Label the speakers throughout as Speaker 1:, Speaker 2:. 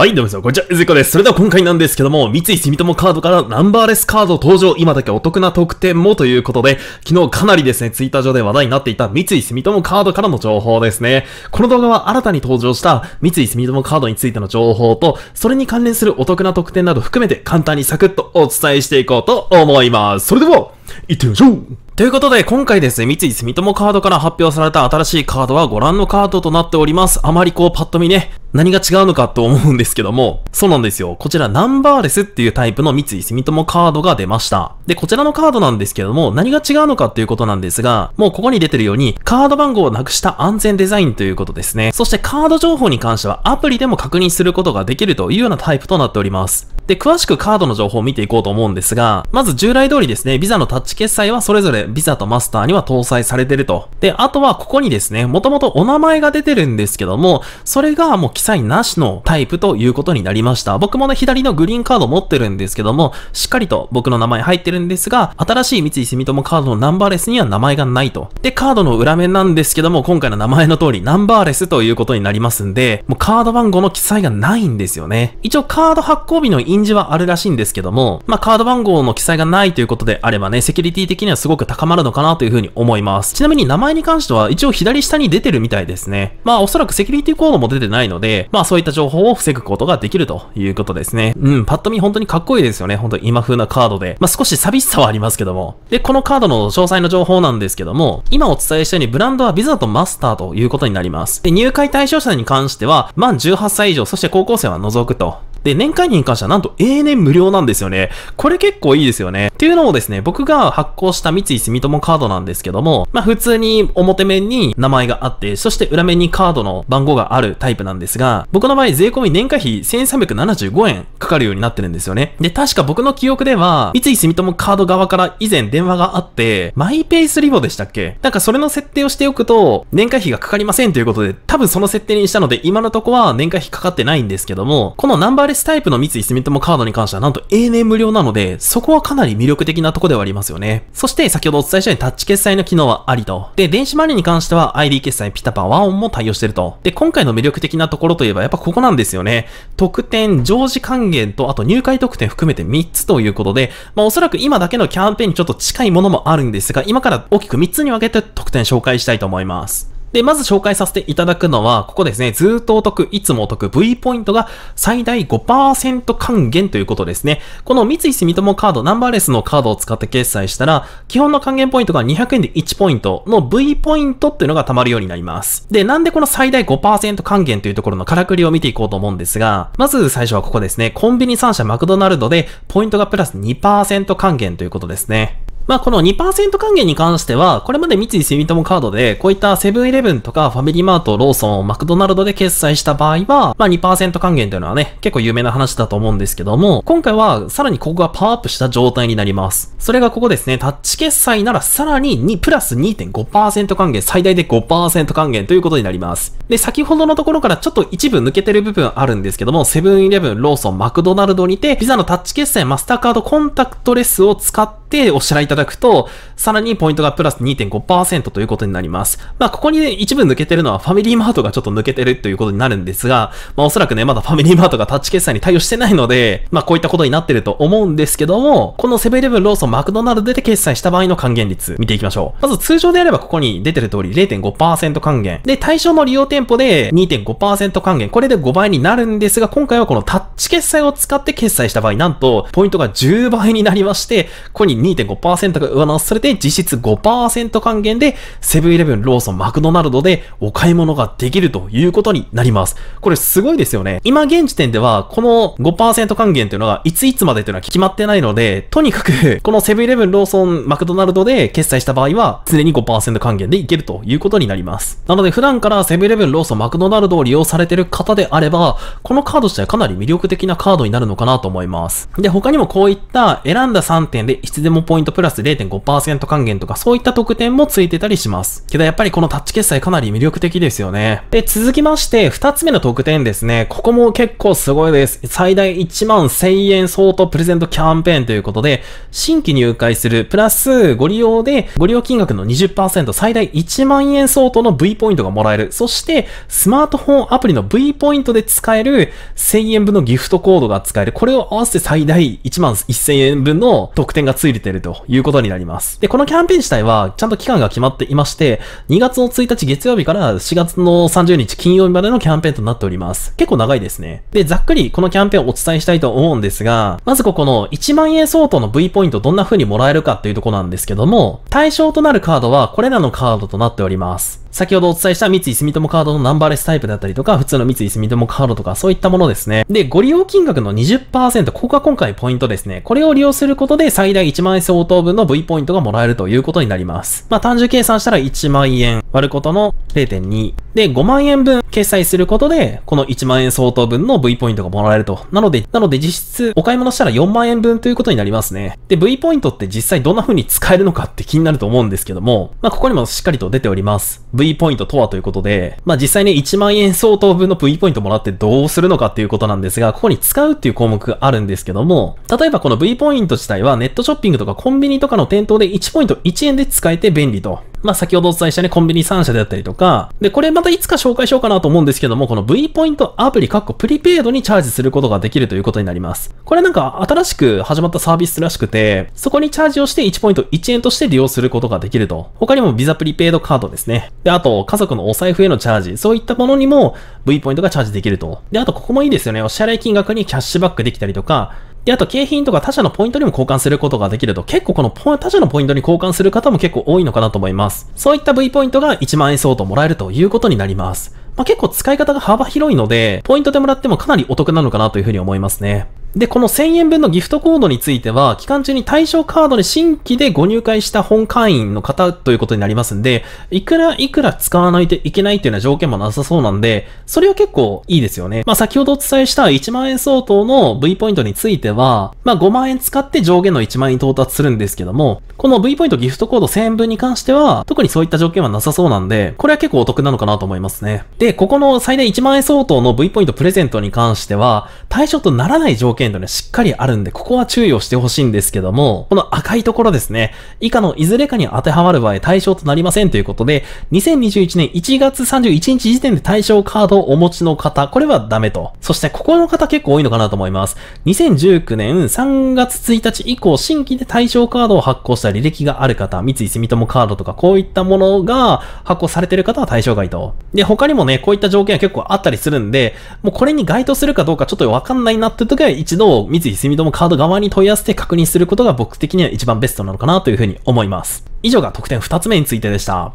Speaker 1: はい、どうもさん、こんにちは、ゆずこです。それでは今回なんですけども、三井住友カードからナンバーレスカード登場、今だけお得な特典もということで、昨日かなりですね、ツイッター上で話題になっていた三井住友カードからの情報ですね。この動画は新たに登場した三井住友カードについての情報と、それに関連するお得な特典など含めて簡単にサクッとお伝えしていこうと思います。それでは、行ってみましょうということで、今回ですね、三井住友カードから発表された新しいカードはご覧のカードとなっております。あまりこう、パッと見ね、何が違うのかと思うんですけども、そうなんですよ。こちらナンバーレスっていうタイプの三井住友カードが出ました。で、こちらのカードなんですけども、何が違うのかっていうことなんですが、もうここに出てるように、カード番号をなくした安全デザインということですね。そしてカード情報に関してはアプリでも確認することができるというようなタイプとなっております。で、詳しくカードの情報を見ていこうと思うんですが、まず従来通りですね、ビザのタッチ決済はそれぞれビザとマスターには搭載されてると。で、あとはここにですね、もともとお名前が出てるんですけども、それがもう記載なしのタイプということになりました。僕もね、左のグリーンカード持ってるんですけども、しっかりと僕の名前入ってるんですが、新しい三井住友カードのナンバーレスには名前がないと。で、カードの裏面なんですけども、今回の名前の通りナンバーレスということになりますんで、もうカード番号の記載がないんですよね。一応カード発行日の印印字はあるらしいんですけども、まあ、カード番号の記載がないということであればね、セキュリティ的にはすごく高まるのかなというふうに思います。ちなみに名前に関しては一応左下に出てるみたいですね。まあ、おそらくセキュリティコードも出てないので、まあ、そういった情報を防ぐことができるということですね。うん、パッと見本当にかっこいいですよね。本当に今風なカードで。まあ、少し寂しさはありますけども。で、このカードの詳細の情報なんですけども、今お伝えしたようにブランドはビザとマスターということになります。で、入会対象者に関しては、満18歳以上、そして高校生は除くとで、年会費に関してはなんと永年無料なんですよね。これ結構いいですよね。っていうのもですね、僕が発行した三井住友カードなんですけども、まあ普通に表面に名前があって、そして裏面にカードの番号があるタイプなんですが、僕の場合税込み年会費1375円かかるようになってるんですよね。で、確か僕の記憶では、三井住友カード側から以前電話があって、マイペースリボでしたっけなんかそれの設定をしておくと、年会費がかかりませんということで、多分その設定にしたので、今のとこは年会費かかってないんですけども、このナンバーレスタイプの三井住友カードに関してはなんと永年無料なので、そこはかなり魅力的なとこではありますよね。そして先ほどお伝えしたようにタッチ決済の機能はありと。で、電子マネーに関しては ID 決済ピタパワオンも対応してると。で、今回の魅力的なところといえばやっぱここなんですよね。特典、常時還元と、あと入会特典含めて3つということで、まあおそらく今だけのキャンペーンにちょっと近いものもあるんですが、今から大きく3つに分けて特典紹介したいと思います。で、まず紹介させていただくのは、ここですね、ずっとお得、いつもお得、V ポイントが最大5%還元ということですね。この三井住友カード、ナンバーレスのカードを使って決済したら、基本の還元ポイントが200円で1ポイントの V ポイントっていうのが貯まるようになります。で、なんでこの最大5%還元というところのからくりを見ていこうと思うんですが、まず最初はここですね、コンビニ3社マクドナルドで、ポイントがプラス2%還元ということですね。まあ、この2%還元に関しては、これまで三井住友カードで、こういったセブンイレブンとかファミリーマート、ローソン、マクドナルドで決済した場合は、まあ、2%還元というのはね、結構有名な話だと思うんですけども、今回はさらにここがパワーアップした状態になります。それがここですね、タッチ決済ならさらに2、プラス2.5%還元、最大で5%還元ということになります。で、先ほどのところからちょっと一部抜けてる部分あるんですけども、セブンイレブン、ローソン、マクドナルドにて、ビザのタッチ決済、マスターカード、コンタクトレスを使っってお支払いいただくと、さらにポイントがプラス2.5%ということになります。まあ、ここに、ね、一部抜けてるのはファミリーマートがちょっと抜けてるということになるんですが、まあ、おそらくね、まだファミリーマートがタッチ決済に対応してないので、まあ、こういったことになってると思うんですけども、このセブンイレブン、ローソン、マクドナルドで決済した場合の還元率、見ていきましょう。まず通常であればここに出てる通り0.5%還元。で、対象の利用店舗で2.5%還元。これで5倍になるんですが、今回はこのタッチ決済を使って決済した場合、なんと、ポイントが10倍になりまして、ここに2.5%が上乗せされて実質5%還元でセブンイレブン、ローソン、マクドナルドでお買い物ができるということになります。これすごいですよね。今現時点ではこの5%還元っていうのがいついつまでというのは決まってないので、とにかく このセブンイレブン、ローソン、マクドナルドで決済した場合は常に5%還元でいけるということになります。なので普段からセブンイレブン、ローソン、マクドナルドを利用されている方であれば、このカード自体かなり魅力的なカードになるのかなと思います。で、他にもこういった選んだ3点でいつでもでもポイントプラス0.5%還元とかそういった特典もついてたりします。けどやっぱりこのタッチ決済かなり魅力的ですよね。で、続きまして2つ目の特典ですね。ここも結構すごいです。最大1万1000円相当プレゼントキャンペーンということで、新規入会するプラスご利用でご利用金額の20%最大1万円相当の V ポイントがもらえる。そしてスマートフォンアプリの V ポイントで使える1000円分のギフトコードが使える。これを合わせて最大1万1000円分の特典がついてれてるということになります。で、このキャンペーン自体はちゃんと期間が決まっていまして、2月の1日月曜日から4月の30日金曜日までのキャンペーンとなっております。結構長いですね。で、ざっくりこのキャンペーンをお伝えしたいと思うんですが、まずここの1万円相当の V ポイントどんな風にもらえるかっていうとこなんですけども、対象となるカードはこれらのカードとなっております。先ほどお伝えした三井住友カードのナンバーレスタイプだったりとか、普通の三井住友カードとか、そういったものですね。で、ご利用金額の20%、ここが今回ポイントですね。これを利用することで最大1万万円相当分の V ポイントがもらえるということになります。まあ単純計算したら1万円割ることの0.2。で、5万円分決済することで、この1万円相当分の V ポイントがもらえると。なので、なので実質お買い物したら4万円分ということになりますね。で、V ポイントって実際どんな風に使えるのかって気になると思うんですけども、まあここにもしっかりと出ております。V ポイントとはということで、まあ実際ね1万円相当分の V ポイントもらってどうするのかっていうことなんですが、ここに使うっていう項目があるんですけども、例えばこの V ポイント自体はネットショッピングとかコンビニとかの店頭で1ポイント1円で使えて便利と。まあ、先ほどお伝えしたね、コンビニ3社であったりとか、で、これまたいつか紹介しようかなと思うんですけども、この V ポイントアプリ、かっこプリペイドにチャージすることができるということになります。これなんか新しく始まったサービスらしくて、そこにチャージをして1ポイント1円として利用することができると。他にもビザプリペイドカードですね。で、あと、家族のお財布へのチャージ、そういったものにも V ポイントがチャージできると。で、あと、ここもいいですよね。お支払い金額にキャッシュバックできたりとか、で、あと景品とか他社のポイントにも交換することができると、結構この他社のポイントに交換する方も結構多いのかなと思います。そういった V ポイントが1万円相当もらえるということになります。まあ、結構使い方が幅広いので、ポイントでもらってもかなりお得なのかなというふうに思いますね。で、この1000円分のギフトコードについては、期間中に対象カードで新規でご入会した本会員の方ということになりますんで、いくらいくら使わないといけないというような条件もなさそうなんで、それは結構いいですよね。まあ先ほどお伝えした1万円相当の V ポイントについては、まあ5万円使って上限の1万円に到達するんですけども、この V ポイントギフトコード1000円分に関しては、特にそういった条件はなさそうなんで、これは結構お得なのかなと思いますね。で、ここの最大1万円相当の V ポイントプレゼントに関しては、対象とならない条件限度ね、しっかりあるんで、ここは注意をしてほしいんですけども、この赤いところですね、以下のいずれかに当てはまる場合対象となりませんということで、2021年1月31日時点で対象カードをお持ちの方、これはダメと。そして、ここの方結構多いのかなと思います。2019年3月1日以降、新規で対象カードを発行した履歴がある方、三井住友カードとか、こういったものが発行されてる方は対象外と。で、他にもね、こういった条件は結構あったりするんで、もうこれに該当するかどうかちょっとわかんないなって時は一一度三井住友カード側に問い合わせて確認することが僕的には一番ベストなのかなというふうに思います。以上が特典2つ目についてでした。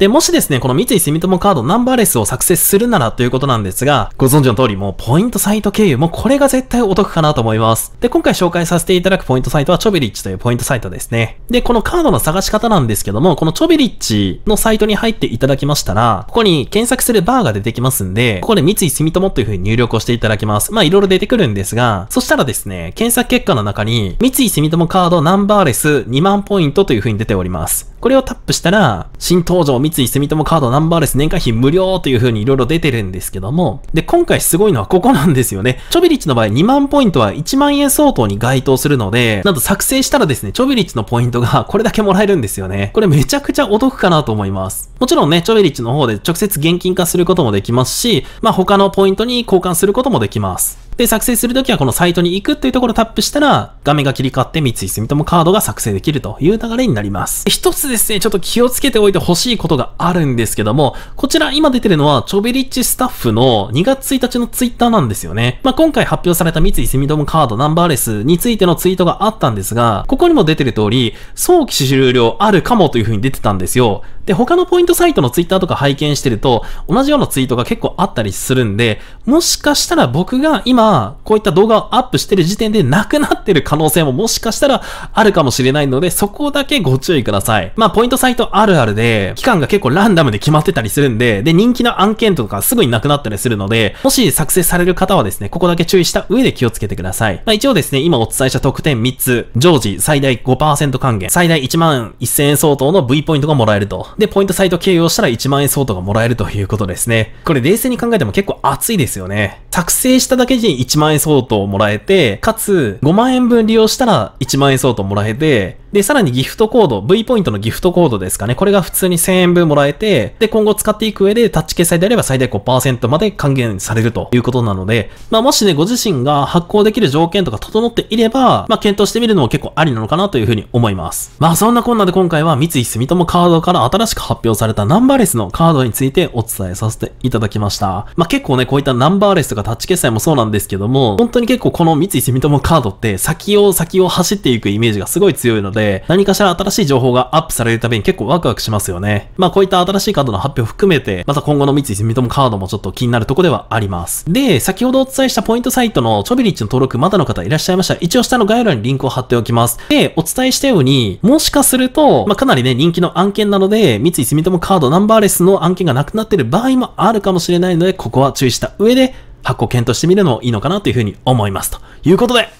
Speaker 1: で、もしですね、この三井住友カードナンバーレスを作成するならということなんですが、ご存知の通りもうポイントサイト経由もこれが絶対お得かなと思います。で、今回紹介させていただくポイントサイトはチョベリッチというポイントサイトですね。で、このカードの探し方なんですけども、このチョベリッチのサイトに入っていただきましたら、ここに検索するバーが出てきますんで、ここで三井住友という風に入力をしていただきます。まあ、いろいろ出てくるんですが、そしたらですね、検索結果の中に、三井住友カードナンバーレス2万ポイントという風に出ております。これをタップしたら、新登場三井住友カードナンバーレス年会費無料という風に色々出てるんですけども、で、今回すごいのはここなんですよね。チョビリッチの場合2万ポイントは1万円相当に該当するので、なんと作成したらですね、チョビリッチのポイントがこれだけもらえるんですよね。これめちゃくちゃお得かなと思います。もちろんね、チョビリッチの方で直接現金化することもできますし、まあ他のポイントに交換することもできます。で、作成するときはこのサイトに行くというところをタップしたら、画面が切り替わって三井住友カードが作成できるという流れになります。一つですね、ちょっと気をつけておいてほしいことがあるんですけども、こちら今出てるのは、チョベリッチスタッフの2月1日のツイッターなんですよね。まあ、今回発表された三井住友カードナンバーレスについてのツイートがあったんですが、ここにも出てる通り、早期終了あるかもというふうに出てたんですよ。で、他のポイントサイトのツイッターとか拝見してると、同じようなツイートが結構あったりするんで、もしかしたら僕が今、こういった動画をアップしてる時点でなくなってる可能性ももしかしたらあるかもしれないので、そこだけご注意ください。まあ、ポイントサイトあるあるで、期間が結構ランダムで決まってたりするんで、で、人気の案件とかすぐになくなったりするので、もし作成される方はですね、ここだけ注意した上で気をつけてください。まあ、一応ですね、今お伝えした特典3つ、常時最大5%還元、最大1万1000円相当の V ポイントがもらえると。で、ポイントサイト経由をしたら1万円相当がもらえるということですね。これ冷静に考えても結構熱いですよね。作成しただけで1万円相当をもらえて、かつ5万円分利用したら1万円相当もらえて、で、さらにギフトコード、V ポイントのギフトコードですかね。これが普通に1000円分もらえて、で、今後使っていく上でタッチ決済であれば最大5%まで還元されるということなので、まあ、もしね、ご自身が発行できる条件とか整っていれば、まあ、検討してみるのも結構ありなのかなというふうに思います。まあ、そんなこんなで今回は三井住友カードから新しく発表されたナンバーレスのカードについてお伝えさせていただきました。まあ、結構ね、こういったナンバーレスとかタッチ決済もそうなんですけども、本当に結構この三井住友カードって先を先を走っていくイメージがすごい強いので、で、何かしら新しい情報がアップされるたびに結構ワクワクしますよね。まあこういった新しいカードの発表含めて、また今後の三井住友カードもちょっと気になるとこではあります。で、先ほどお伝えしたポイントサイトのチョビリッチの登録まだの方いらっしゃいましたら、一応下の概要欄にリンクを貼っておきます。で、お伝えしたように、もしかすると、まあかなりね、人気の案件なので、三井住友カードナンバーレスの案件がなくなってる場合もあるかもしれないので、ここは注意した上で、発行検討してみるのもいいのかなというふうに思います。ということで、